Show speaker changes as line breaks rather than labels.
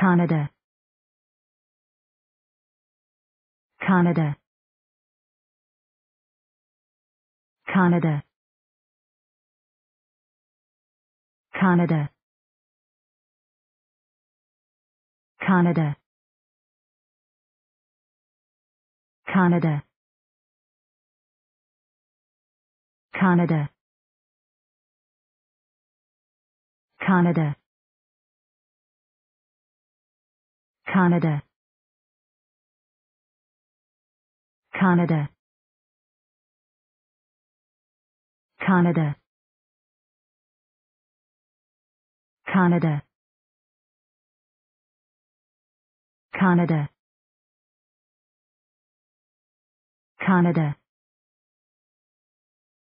Canada Canada Canada Canada Canada Canada Canada Canada Canada Canada Canada Canada Canada Canada